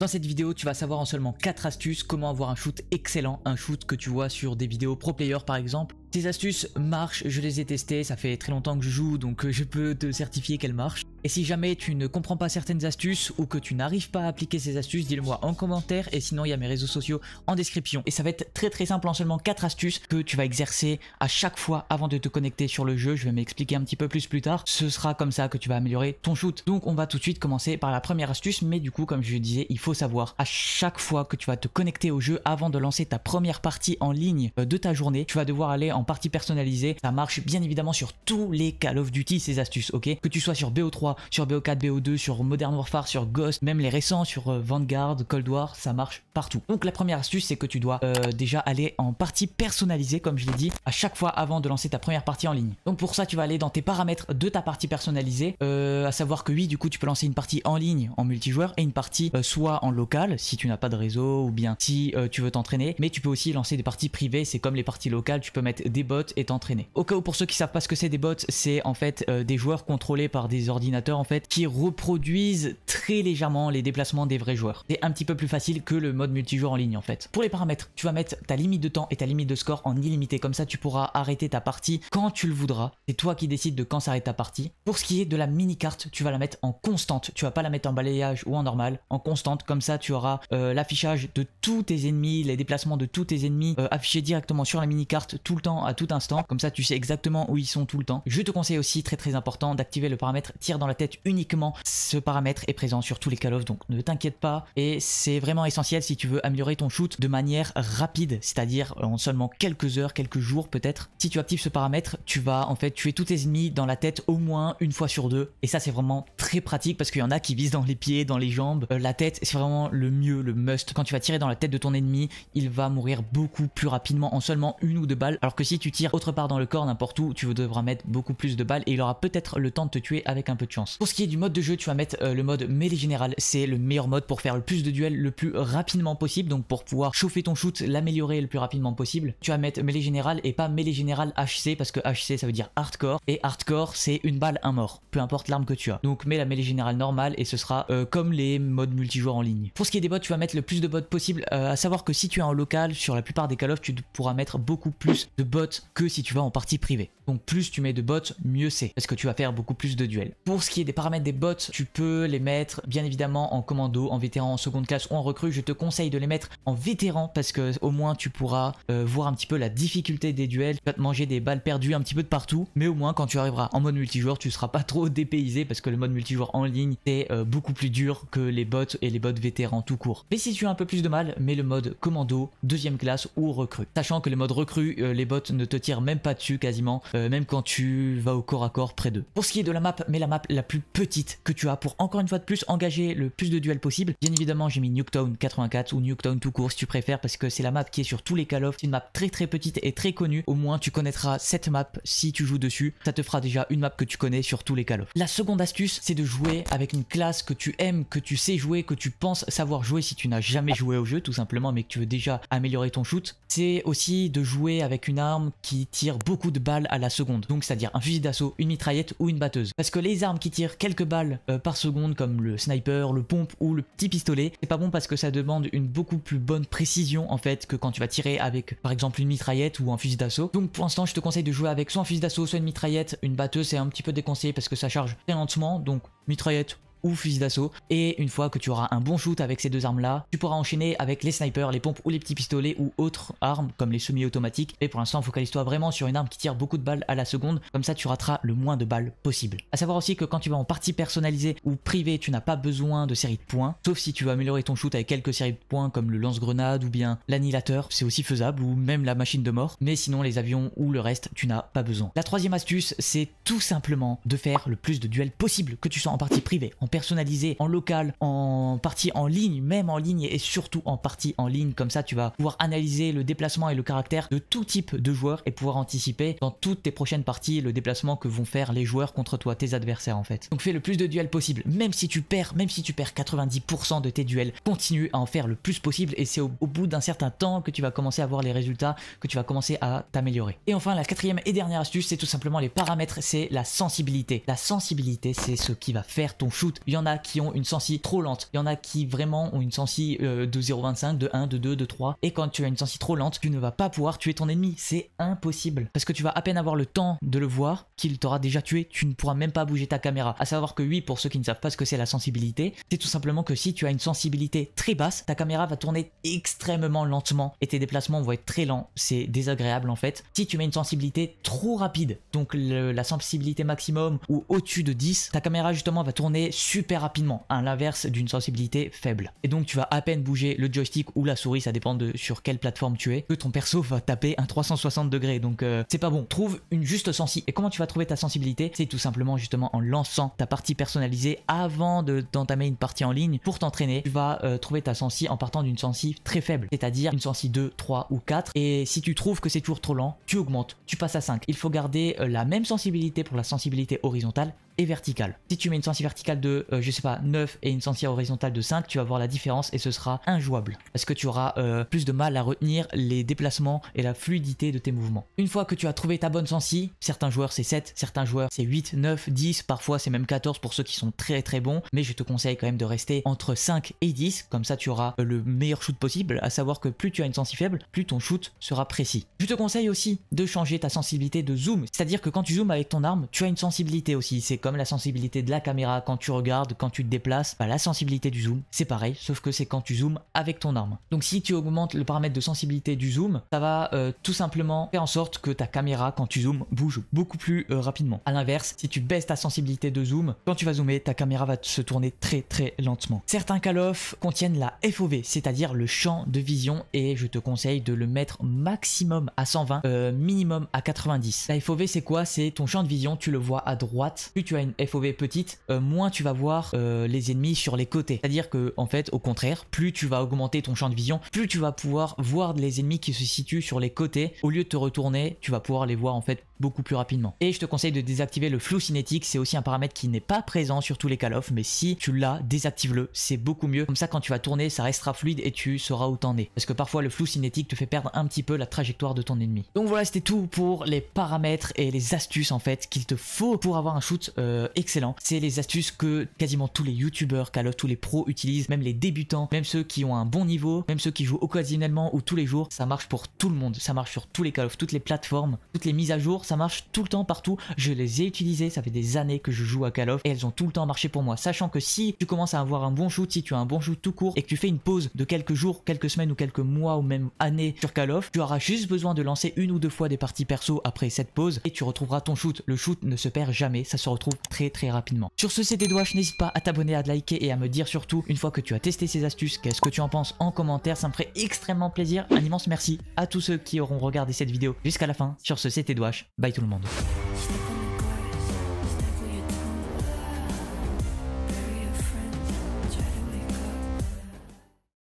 Dans cette vidéo, tu vas savoir en seulement 4 astuces comment avoir un shoot excellent, un shoot que tu vois sur des vidéos pro player par exemple, ces astuces marchent, je les ai testées, ça fait très longtemps que je joue, donc euh, je peux te certifier qu'elles marchent. Et si jamais tu ne comprends pas certaines astuces ou que tu n'arrives pas à appliquer ces astuces, dis-le moi en commentaire et sinon il y a mes réseaux sociaux en description. Et ça va être très très simple en seulement 4 astuces que tu vas exercer à chaque fois avant de te connecter sur le jeu. Je vais m'expliquer un petit peu plus plus tard. Ce sera comme ça que tu vas améliorer ton shoot. Donc on va tout de suite commencer par la première astuce, mais du coup comme je disais, il faut savoir à chaque fois que tu vas te connecter au jeu avant de lancer ta première partie en ligne euh, de ta journée, tu vas devoir aller en en partie personnalisée, Ça marche bien évidemment sur tous les Call of Duty, ces astuces, ok Que tu sois sur BO3, sur BO4, BO2, sur Modern Warfare, sur Ghost, même les récents, sur euh, Vanguard, Cold War, ça marche partout. Donc la première astuce, c'est que tu dois euh, déjà aller en partie personnalisée, comme je l'ai dit, à chaque fois avant de lancer ta première partie en ligne. Donc pour ça, tu vas aller dans tes paramètres de ta partie personnalisée, euh, à savoir que oui, du coup, tu peux lancer une partie en ligne en multijoueur et une partie soit en local, si tu n'as pas de réseau ou bien si tu veux t'entraîner, mais tu peux aussi lancer des parties privées, c'est comme les parties locales, tu peux mettre des bots est entraîné. Au cas où pour ceux qui savent pas ce que c'est des bots, c'est en fait euh, des joueurs contrôlés par des ordinateurs en fait qui reproduisent très légèrement les déplacements des vrais joueurs. C'est un petit peu plus facile que le mode multijoueur en ligne en fait. Pour les paramètres, tu vas mettre ta limite de temps et ta limite de score en illimité comme ça tu pourras arrêter ta partie quand tu le voudras. C'est toi qui décides de quand s'arrête ta partie. Pour ce qui est de la mini carte, tu vas la mettre en constante. Tu vas pas la mettre en balayage ou en normal, en constante comme ça tu auras euh, l'affichage de tous tes ennemis, les déplacements de tous tes ennemis euh, affichés directement sur la mini carte tout le temps à tout instant. Comme ça, tu sais exactement où ils sont tout le temps. Je te conseille aussi, très très important, d'activer le paramètre tire dans la tête uniquement. Ce paramètre est présent sur tous les call of donc ne t'inquiète pas. Et c'est vraiment essentiel si tu veux améliorer ton shoot de manière rapide, c'est-à-dire en seulement quelques heures, quelques jours peut-être. Si tu actives ce paramètre, tu vas en fait tuer tous tes ennemis dans la tête au moins une fois sur deux. Et ça, c'est vraiment très pratique parce qu'il y en a qui visent dans les pieds, dans les jambes. Euh, la tête, c'est vraiment le mieux, le must. Quand tu vas tirer dans la tête de ton ennemi, il va mourir beaucoup plus rapidement en seulement une ou deux balles. Alors que si tu tires autre part dans le corps, n'importe où, tu devras mettre beaucoup plus de balles et il aura peut-être le temps de te tuer avec un peu de chance. Pour ce qui est du mode de jeu, tu vas mettre euh, le mode mêlée général C'est le meilleur mode pour faire le plus de duels le plus rapidement possible. Donc pour pouvoir chauffer ton shoot, l'améliorer le plus rapidement possible, tu vas mettre mêlée général et pas mêlée général HC parce que HC ça veut dire hardcore. Et hardcore c'est une balle, un mort. Peu importe l'arme que tu as. Donc mets la mêlée générale normale et ce sera euh, comme les modes multijoueurs en ligne. Pour ce qui est des bots, tu vas mettre le plus de bots possible. Euh, à savoir que si tu es en local, sur la plupart des Call of, tu pourras mettre beaucoup plus de bots que si tu vas en partie privée. Donc plus tu mets de bots, mieux c'est, parce que tu vas faire beaucoup plus de duels. Pour ce qui est des paramètres des bots, tu peux les mettre bien évidemment en commando, en vétéran, en seconde classe ou en recrue. Je te conseille de les mettre en vétéran parce que au moins tu pourras euh, voir un petit peu la difficulté des duels. Tu vas te manger des balles perdues un petit peu de partout, mais au moins quand tu arriveras en mode multijoueur, tu seras pas trop dépaysé parce que le mode multijoueur en ligne c'est euh, beaucoup plus dur que les bots et les bots vétérans tout court. Mais si tu as un peu plus de mal, mets le mode commando, deuxième classe ou recrue. Sachant que les modes recrue, euh, les bots ne te tire même pas dessus quasiment, euh, même quand tu vas au corps à corps près d'eux. Pour ce qui est de la map, Mets la map la plus petite que tu as pour encore une fois de plus engager le plus de duels possible. Bien évidemment, j'ai mis Nuketown 84 ou Nuketown tout court si tu préfères parce que c'est la map qui est sur tous les Call of. C'est une map très très petite et très connue. Au moins, tu connaîtras cette map si tu joues dessus. Ça te fera déjà une map que tu connais sur tous les Call of. La seconde astuce, c'est de jouer avec une classe que tu aimes, que tu sais jouer, que tu penses savoir jouer si tu n'as jamais joué au jeu tout simplement mais que tu veux déjà améliorer ton shoot. C'est aussi de jouer avec une arme qui tire beaucoup de balles à la seconde. Donc c'est-à-dire un fusil d'assaut, une mitraillette ou une batteuse. Parce que les armes qui tirent quelques balles euh, par seconde comme le sniper, le pompe ou le petit pistolet, c'est pas bon parce que ça demande une beaucoup plus bonne précision en fait que quand tu vas tirer avec par exemple une mitraillette ou un fusil d'assaut. Donc pour l'instant je te conseille de jouer avec soit un fusil d'assaut, soit une mitraillette. Une batteuse c'est un petit peu déconseillé parce que ça charge très lentement donc mitraillette ou fusil d'assaut. Et une fois que tu auras un bon shoot avec ces deux armes là, tu pourras enchaîner avec les snipers, les pompes ou les petits pistolets ou autres armes comme les semi-automatiques. Et pour l'instant, focalise-toi vraiment sur une arme qui tire beaucoup de balles à la seconde, comme ça tu rateras le moins de balles possible. À savoir aussi que quand tu vas en partie personnalisée ou privée, tu n'as pas besoin de série de points, sauf si tu veux améliorer ton shoot avec quelques séries de points comme le lance-grenade ou bien l'annihilateur, c'est aussi faisable, ou même la machine de mort, mais sinon les avions ou le reste, tu n'as pas besoin. La troisième astuce, c'est tout simplement de faire le plus de duels possible, que tu sois en partie privée, en personnalisé, en local, en partie en ligne, même en ligne et surtout en partie en ligne. Comme ça, tu vas pouvoir analyser le déplacement et le caractère de tout type de joueurs et pouvoir anticiper dans toutes tes prochaines parties le déplacement que vont faire les joueurs contre toi, tes adversaires en fait. Donc fais le plus de duels possible, même si tu perds, même si tu perds 90% de tes duels, continue à en faire le plus possible et c'est au, bout d'un certain temps que tu vas commencer à voir les résultats, que tu vas commencer à t'améliorer. Et enfin, la quatrième et dernière astuce, c'est tout simplement les paramètres, c'est la sensibilité. La sensibilité, c'est ce qui va faire ton shoot. Il y en a qui ont une sensi trop lente. Il y en a qui vraiment ont une sensi euh, de 0,25, de 1, de 2, de 3. Et quand tu as une sensi trop lente, tu ne vas pas pouvoir tuer ton ennemi. C'est impossible. Parce que tu vas à peine avoir le temps de le voir qu'il t'aura déjà tué. Tu ne pourras même pas bouger ta caméra. À savoir que oui, pour ceux qui ne savent pas ce que c'est la sensibilité, c'est tout simplement que si tu as une sensibilité très basse, ta caméra va tourner extrêmement lentement et tes déplacements vont être très lents. C'est désagréable en fait. Si tu mets une sensibilité trop rapide, donc la sensibilité maximum ou au-dessus de 10, ta caméra justement va tourner super rapidement, à l'inverse d'une sensibilité faible. Et donc tu vas à peine bouger le joystick ou la souris, ça dépend de sur quelle plateforme tu es, que ton perso va taper un 360 degrés. Donc euh, c'est pas bon. Trouve une juste sensi. Et comment tu vas trouver ta sensibilité C'est tout simplement justement en lançant ta partie personnalisée avant d'entamer une partie en ligne pour t'entraîner. Tu vas euh, trouver ta sensi en partant d'une sensi très faible, c'est-à-dire une sensi 2, 3 ou 4. Et si tu trouves que c'est toujours trop lent, tu augmentes, tu passes à 5. Il faut garder euh, la même sensibilité pour la sensibilité horizontale verticale. Si tu mets une sensi verticale de, euh, je sais pas, 9 et une sensi horizontale de 5, tu vas voir la différence et ce sera injouable. Parce que tu auras euh, plus de mal à retenir les déplacements et la fluidité de tes mouvements. Une fois que tu as trouvé ta bonne sensi, certains joueurs c'est 7, certains joueurs c'est 8, 9, 10, parfois c'est même 14 pour ceux qui sont très très bons, mais je te conseille quand même de rester entre 5 et 10, comme ça tu auras euh, le meilleur shoot possible, à savoir que plus tu as une sensi faible, plus ton shoot sera précis. Je te conseille aussi de changer ta sensibilité de zoom, c'est-à-dire que quand tu zoomes avec ton arme, tu as une sensibilité aussi, c'est comme la sensibilité de la caméra quand tu regardes, quand tu te déplaces, bah, la sensibilité du zoom, c'est pareil, sauf que c'est quand tu zoomes avec ton arme. Donc si tu augmentes le paramètre de sensibilité du zoom, ça va euh, tout simplement faire en sorte que ta caméra, quand tu zoomes, bouge beaucoup plus euh, rapidement. A l'inverse, si tu baisses ta sensibilité de zoom, quand tu vas zoomer, ta caméra va se tourner très très lentement. Certains Call contiennent la FOV, c'est-à-dire le champ de vision, et je te conseille de le mettre maximum à 120, euh, minimum à 90. La FOV, c'est quoi C'est ton champ de vision, tu le vois à droite, plus tu une FOV petite, euh, moins tu vas voir euh, les ennemis sur les côtés. C'est-à-dire que en fait, au contraire, plus tu vas augmenter ton champ de vision, plus tu vas pouvoir voir les ennemis qui se situent sur les côtés. Au lieu de te retourner, tu vas pouvoir les voir en fait beaucoup plus rapidement. Et je te conseille de désactiver le flou cinétique, c'est aussi un paramètre qui n'est pas présent sur tous les Call of, mais si tu l'as, désactive-le, c'est beaucoup mieux. Comme ça, quand tu vas tourner, ça restera fluide et tu sauras où t'en es. Parce que parfois, le flou cinétique te fait perdre un petit peu la trajectoire de ton ennemi. Donc voilà, c'était tout pour les paramètres et les astuces en fait qu'il te faut pour avoir un shoot euh, euh, excellent. C'est les astuces que quasiment tous les youtubeurs Call tous les pros utilisent, même les débutants, même ceux qui ont un bon niveau, même ceux qui jouent occasionnellement ou tous les jours. Ça marche pour tout le monde. Ça marche sur tous les Call of, toutes les plateformes, toutes les mises à jour. Ça marche tout le temps partout. Je les ai utilisées. Ça fait des années que je joue à Call of et elles ont tout le temps marché pour moi. Sachant que si tu commences à avoir un bon shoot, si tu as un bon shoot tout court et que tu fais une pause de quelques jours, quelques semaines ou quelques mois ou même années sur Call of, tu auras juste besoin de lancer une ou deux fois des parties perso après cette pause et tu retrouveras ton shoot. Le shoot ne se perd jamais. Ça se retrouve très très rapidement. Sur ce c'était Douache, n'hésite pas à t'abonner, à liker et à me dire surtout une fois que tu as testé ces astuces, qu'est-ce que tu en penses en commentaire, ça me ferait extrêmement plaisir. Un immense merci à tous ceux qui auront regardé cette vidéo jusqu'à la fin. Sur ce c'était Douache, bye tout le monde.